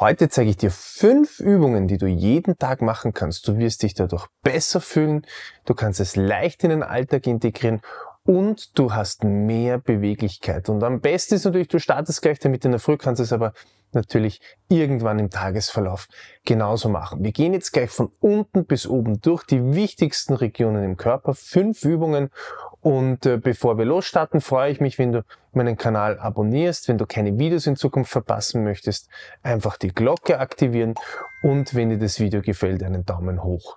Heute zeige ich dir fünf Übungen, die du jeden Tag machen kannst. Du wirst dich dadurch besser fühlen, du kannst es leicht in den Alltag integrieren und du hast mehr Beweglichkeit. Und am besten ist natürlich, du startest gleich damit in der Früh, kannst es aber natürlich irgendwann im Tagesverlauf genauso machen. Wir gehen jetzt gleich von unten bis oben durch die wichtigsten Regionen im Körper, fünf Übungen und äh, bevor wir losstarten, freue ich mich, wenn du meinen Kanal abonnierst, wenn du keine Videos in Zukunft verpassen möchtest, einfach die Glocke aktivieren und wenn dir das Video gefällt, einen Daumen hoch.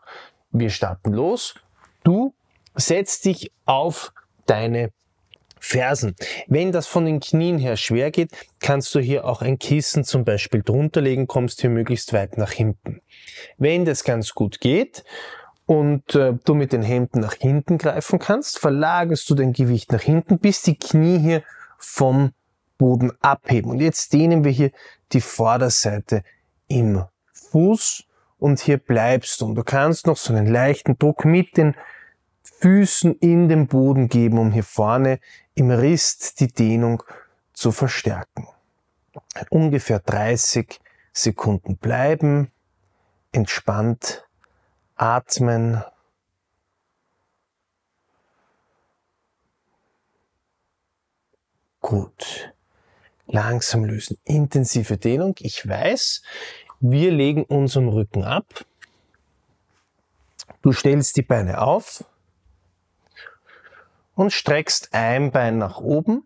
Wir starten los. Du setzt dich auf deine Fersen. Wenn das von den Knien her schwer geht, kannst du hier auch ein Kissen zum Beispiel drunter legen, kommst hier möglichst weit nach hinten. Wenn das ganz gut geht, und äh, du mit den Händen nach hinten greifen kannst, verlagerst du dein Gewicht nach hinten, bis die Knie hier vom Boden abheben. Und jetzt dehnen wir hier die Vorderseite im Fuß und hier bleibst du. Und du kannst noch so einen leichten Druck mit den Füßen in den Boden geben, um hier vorne im Rist die Dehnung zu verstärken. Ungefähr 30 Sekunden bleiben, entspannt Atmen. Gut. Langsam lösen. Intensive Dehnung. Ich weiß, wir legen unseren Rücken ab. Du stellst die Beine auf und streckst ein Bein nach oben,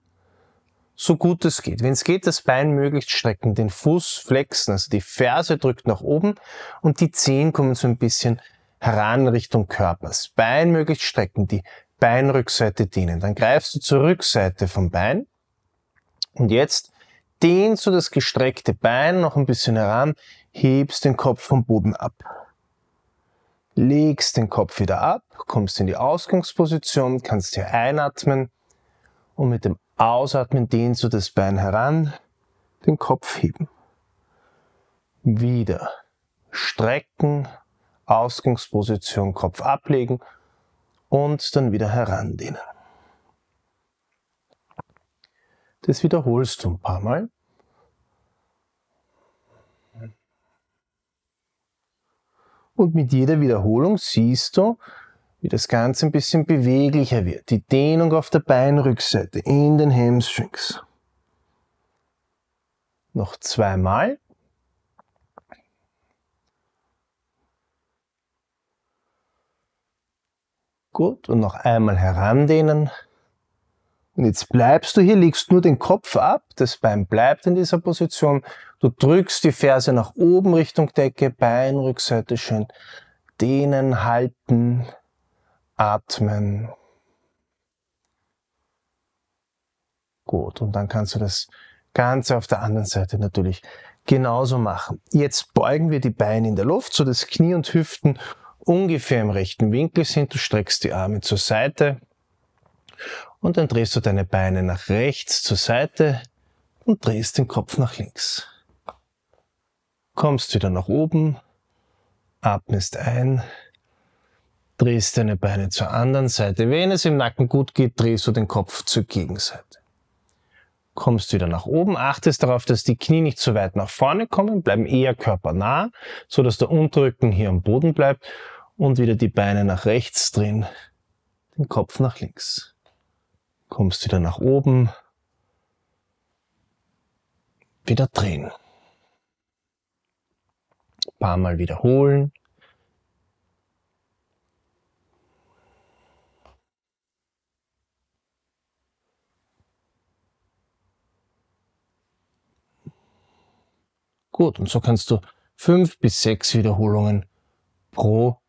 so gut es geht. Wenn es geht, das Bein möglichst strecken, den Fuß flexen, also die Ferse drückt nach oben und die Zehen kommen so ein bisschen heran Richtung Körpers. Bein möglichst strecken, die Beinrückseite dehnen. Dann greifst du zur Rückseite vom Bein und jetzt dehnst du das gestreckte Bein noch ein bisschen heran, hebst den Kopf vom Boden ab. Legst den Kopf wieder ab, kommst in die Ausgangsposition, kannst hier einatmen und mit dem Ausatmen dehnst du das Bein heran, den Kopf heben. Wieder strecken Ausgangsposition Kopf ablegen und dann wieder herandehnen. Das wiederholst du ein paar Mal. Und mit jeder Wiederholung siehst du, wie das Ganze ein bisschen beweglicher wird. Die Dehnung auf der Beinrückseite in den Hamstrings. Noch zweimal. Gut, und noch einmal herandehnen. Und jetzt bleibst du hier, legst nur den Kopf ab, das Bein bleibt in dieser Position. Du drückst die Ferse nach oben Richtung Decke, Beinrückseite schön dehnen, halten, atmen. Gut, und dann kannst du das Ganze auf der anderen Seite natürlich genauso machen. Jetzt beugen wir die Beine in der Luft, so das Knie und Hüften ungefähr im rechten Winkel sind. Du streckst die Arme zur Seite und dann drehst du deine Beine nach rechts zur Seite und drehst den Kopf nach links. Kommst wieder nach oben, atmest ein, drehst deine Beine zur anderen Seite. Wenn es im Nacken gut geht, drehst du den Kopf zur Gegenseite. Kommst wieder nach oben, achtest darauf, dass die Knie nicht zu weit nach vorne kommen, bleiben eher körpernah, so dass der Unterrücken hier am Boden bleibt und wieder die Beine nach rechts drehen, den Kopf nach links. Kommst wieder nach oben, wieder drehen. Ein paar Mal wiederholen. Gut, und so kannst du fünf bis sechs Wiederholungen pro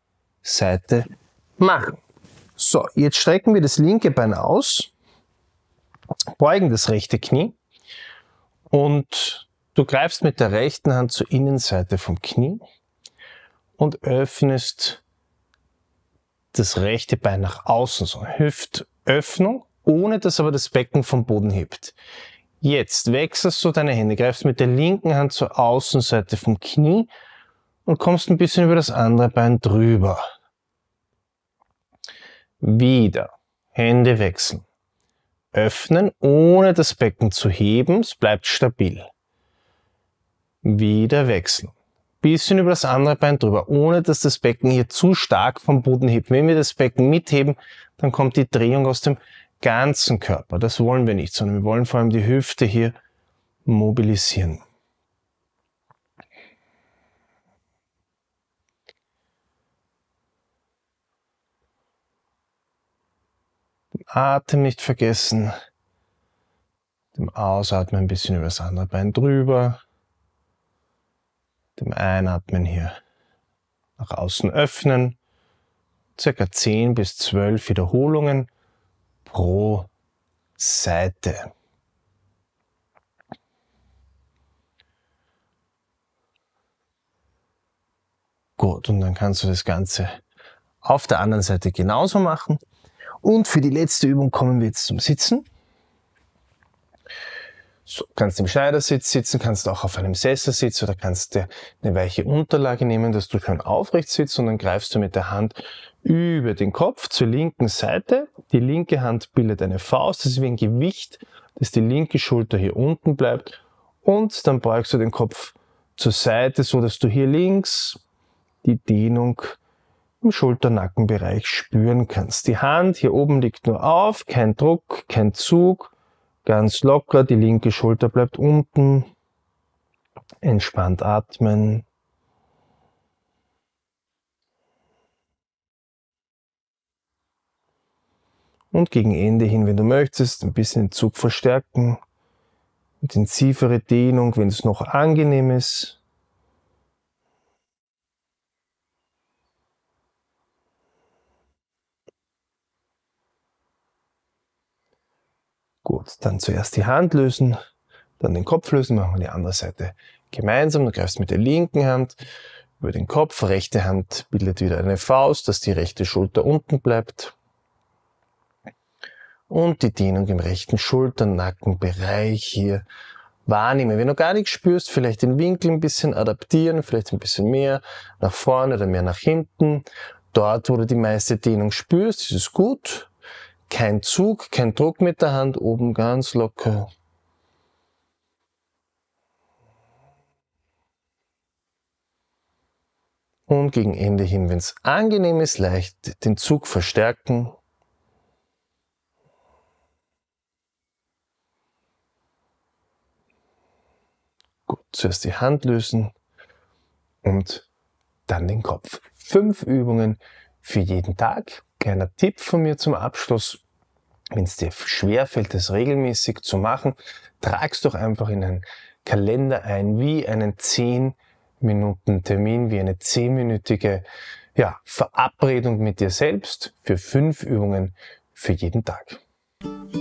Seite machen. So, jetzt strecken wir das linke Bein aus, beugen das rechte Knie und du greifst mit der rechten Hand zur Innenseite vom Knie und öffnest das rechte Bein nach außen, so eine Hüftöffnung, ohne dass aber das Becken vom Boden hebt. Jetzt wechselst du deine Hände, greifst mit der linken Hand zur Außenseite vom Knie und kommst ein bisschen über das andere Bein drüber. Wieder. Hände wechseln. Öffnen, ohne das Becken zu heben. Es bleibt stabil. Wieder wechseln. Bisschen über das andere Bein drüber, ohne dass das Becken hier zu stark vom Boden hebt. Wenn wir das Becken mitheben, dann kommt die Drehung aus dem ganzen Körper. Das wollen wir nicht, sondern wir wollen vor allem die Hüfte hier mobilisieren. Atem nicht vergessen. Dem Ausatmen ein bisschen über das andere Bein drüber. Dem Einatmen hier nach außen öffnen. Circa 10 bis 12 Wiederholungen pro Seite. Gut, und dann kannst du das Ganze auf der anderen Seite genauso machen. Und für die letzte Übung kommen wir jetzt zum Sitzen. So, kannst im Schneidersitz sitzen, kannst auch auf einem Sessel sitzen oder kannst dir eine weiche Unterlage nehmen, dass du schön aufrecht sitzt und dann greifst du mit der Hand über den Kopf zur linken Seite. Die linke Hand bildet eine Faust, das ist wie ein Gewicht, dass die linke Schulter hier unten bleibt und dann beugst du den Kopf zur Seite, so dass du hier links die Dehnung im Schulternackenbereich spüren kannst. Die Hand hier oben liegt nur auf, kein Druck, kein Zug, ganz locker, die linke Schulter bleibt unten, entspannt atmen. Und gegen Ende hin, wenn du möchtest, ein bisschen den Zug verstärken, intensivere Dehnung, wenn es noch angenehm ist. Gut, dann zuerst die Hand lösen, dann den Kopf lösen, machen wir die andere Seite gemeinsam. Du greifst mit der linken Hand über den Kopf, rechte Hand bildet wieder eine Faust, dass die rechte Schulter unten bleibt. Und die Dehnung im rechten Schulternackenbereich hier wahrnehmen. Wenn du gar nichts spürst, vielleicht den Winkel ein bisschen adaptieren, vielleicht ein bisschen mehr nach vorne oder mehr nach hinten. Dort, wo du die meiste Dehnung spürst, ist es gut. Kein Zug, kein Druck mit der Hand, oben ganz locker. Und gegen Ende hin, wenn es angenehm ist, leicht den Zug verstärken. Gut, zuerst die Hand lösen und dann den Kopf. Fünf Übungen für jeden Tag. Kleiner Tipp von mir zum Abschluss. Wenn es dir schwerfällt, das regelmäßig zu machen, trag doch einfach in einen Kalender ein, wie einen 10 Minuten Termin, wie eine 10-minütige ja, Verabredung mit dir selbst für fünf Übungen für jeden Tag.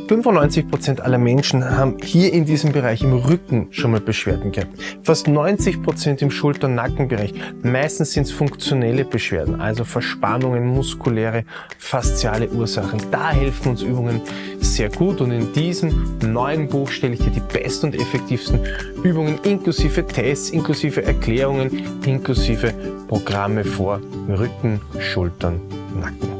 95% aller Menschen haben hier in diesem Bereich im Rücken schon mal Beschwerden gehabt. Fast 90% Prozent im Schulter-Nackenbereich. Meistens sind es funktionelle Beschwerden, also Verspannungen, muskuläre, fasziale Ursachen. Da helfen uns Übungen sehr gut und in diesem neuen Buch stelle ich dir die besten und effektivsten Übungen inklusive Tests, inklusive Erklärungen, inklusive Programme vor. Rücken, Schultern, Nacken.